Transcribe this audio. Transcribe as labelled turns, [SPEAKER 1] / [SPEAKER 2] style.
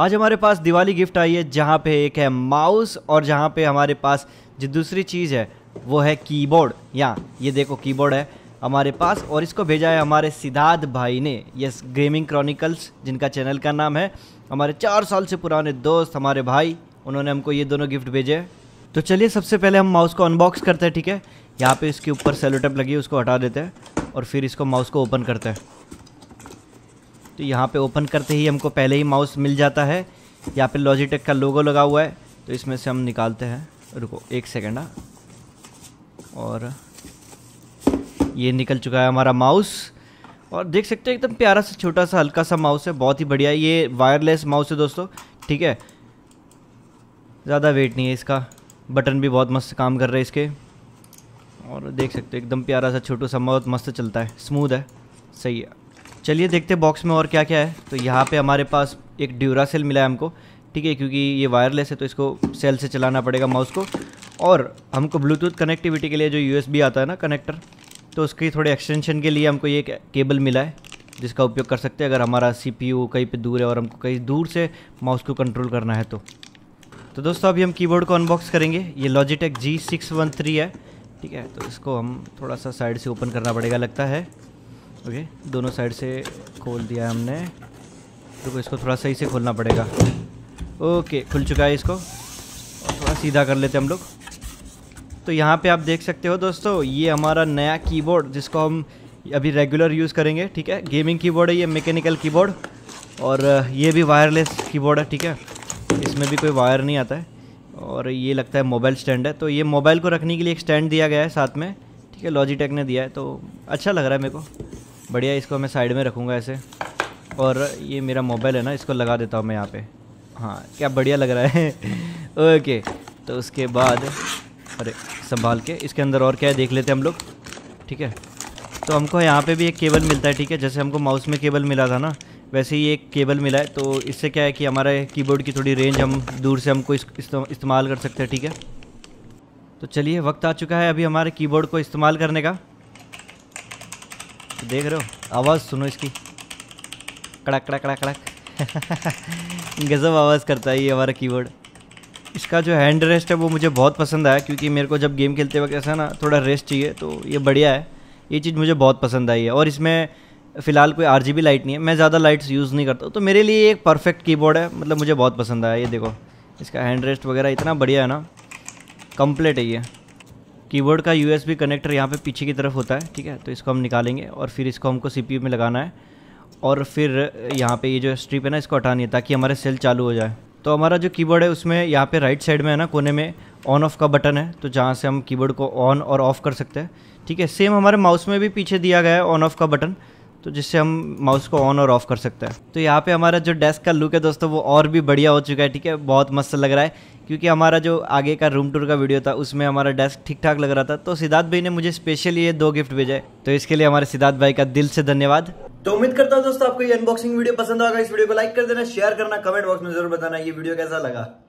[SPEAKER 1] आज हमारे पास दिवाली गिफ्ट आई है जहाँ पे एक है माउस और जहाँ पे हमारे पास जो दूसरी चीज़ है वो है कीबोर्ड यहाँ ये देखो कीबोर्ड है हमारे पास और इसको भेजा है हमारे सिद्धार्थ भाई ने यस गेमिंग क्रॉनिकल्स जिनका चैनल का नाम है हमारे चार साल से पुराने दोस्त हमारे भाई उन्होंने हमको ये दोनों गिफ्ट भेजे तो चलिए सबसे पहले हम माउस को अनबॉक्स करते हैं ठीक है यहाँ पे इसके ऊपर सेलोटेप लगी है उसको हटा देते हैं और फिर इसको माउस को ओपन करते हैं तो यहाँ पे ओपन करते ही हमको पहले ही माउस मिल जाता है यहाँ पे लॉजिटेक का लोगो लगा हुआ है तो इसमें से हम निकालते हैं रुको एक सेकेंड हाँ और ये निकल चुका है हमारा माउस और देख सकते हैं एकदम प्यारा सा छोटा सा हल्का सा माउस है बहुत ही बढ़िया ये वायरलेस माउस है दोस्तों ठीक है ज़्यादा वेट नहीं है इसका बटन भी बहुत मस्त काम कर रहे हैं इसके और देख सकते हो एकदम प्यारा सा छोटू सा बहुत मस्त चलता है स्मूथ है सही है चलिए देखते बॉक्स में और क्या क्या है तो यहाँ पे हमारे पास एक ड्यूरा सेल मिला है हमको ठीक है क्योंकि ये वायरलेस है तो इसको सेल से चलाना पड़ेगा माउस को और हमको ब्लूटूथ कनेक्टिविटी के लिए जो यू आता है ना कनेक्टर तो उसकी थोड़े एक्सटेंशन के लिए हमको ये केबल मिला है जिसका उपयोग कर सकते हैं अगर हमारा सीपीयू कहीं पर दूर है और हमको कहीं दूर से माउस को कंट्रोल करना है तो तो दोस्तों अभी हम कीबोर्ड को अनबॉक्स करेंगे ये Logitech G six one three है ठीक है तो इसको हम थोड़ा सा साइड से ओपन करना पड़ेगा लगता है ओके दोनों साइड से खोल दिया हमने तो इसको थोड़ा सही से खोलना पड़ेगा ओके खुल चुका है इसको और थोड़ा सीधा कर लेते हम लोग तो यहाँ पे आप देख सकते हो दोस्तों ये हमारा नया कीबोर्ड जिसको हम अभी रेगुलर यूज़ करेंगे ठीक है गेमिंग कीबोर्ड है ये मैकेनिकल कीबोर्ड और ये भी वायरलेस कीबोर्ड है ठीक है इसमें भी कोई वायर नहीं आता है और ये लगता है मोबाइल स्टैंड है तो ये मोबाइल को रखने के लिए एक स्टैंड दिया गया है साथ में ठीक है लॉजिटेक ने दिया है तो अच्छा लग रहा है मेरे को बढ़िया इसको मैं साइड में रखूँगा ऐसे और ये मेरा मोबाइल है ना इसको लगा देता हूँ मैं यहाँ पे हाँ क्या बढ़िया लग रहा है ओके तो उसके बाद अरे संभाल के इसके अंदर और क्या है देख लेते हैं हम लोग ठीक है तो हमको यहाँ पे भी एक केबल मिलता है ठीक है जैसे हमको माउस में केबल मिला था ना वैसे ही एक केबल मिला है तो इससे क्या है कि हमारे कीबोर्ड की थोड़ी रेंज हम दूर से हमको इस्तेमाल कर सकते हैं ठीक है तो चलिए वक्त आ चुका है अभी हमारे कीबोर्ड को इस्तेमाल करने का देख रहे हो आवाज़ सुनो इसकी कड़क कड़क कड़क कड़क गज़ब आवाज़ करता है ये हमारा कीबोर्ड इसका जो हैंड रेस्ट है वो मुझे बहुत पसंद आया क्योंकि मेरे को जब गेम खेलते वक्त ऐसा ना थोड़ा रेस्ट चाहिए तो ये बढ़िया है ये चीज़ मुझे बहुत पसंद आई है और इसमें फ़िलहाल कोई आर लाइट नहीं है मैं ज़्यादा लाइट्स यूज़ नहीं करता तो मेरे लिए एक परफेक्ट कीबोर्ड है मतलब मुझे बहुत पसंद आया ये देखो इसका हैंड रेस्ट वगैरह इतना बढ़िया है ना कम्प्लीट है ये कीबोर्ड का यू कनेक्टर यहाँ पे पीछे की तरफ होता है ठीक है तो इसको हम निकालेंगे और फिर इसको हमको सी में लगाना है और फिर यहाँ पे ये जो स्ट्रिप है ना इसको हटानी है ताकि हमारे सेल चालू हो जाए तो हमारा जो कीबोर्ड है उसमें यहाँ पे राइट साइड में है ना कोने में ऑन ऑफ का बटन है तो जहाँ से हम कीबोर्ड को ऑन और ऑफ़ कर सकते हैं ठीक है सेम हमारे माउस में भी पीछे दिया गया है ऑन ऑफ़ का बटन तो जिससे हम माउस को ऑन और ऑफ कर सकते हैं तो यहाँ पे हमारा जो डेस्क का लुक है दोस्तों वो और भी बढ़िया हो चुका है ठीक है बहुत मस्त लग रहा है क्योंकि हमारा जो आगे का रूम टूर का वीडियो था उसमें हमारा डेस्क ठीक ठाक लग रहा था तो सिद्धार्थ भाई ने मुझे स्पेशली ये दो गिफ्ट भेजे तो इसके लिए हमारे सिद्धार्थ भाई का दिल से धन्यवाद तो उम्मीद करता हूँ दोस्तों आपको ये अनबॉक्सिंग वीडियो पसंद होगा इस वीडियो को लाइक कर देना शेयर करना कमेंट बॉक्स में जरूर बताना ये वीडियो कैसा लगा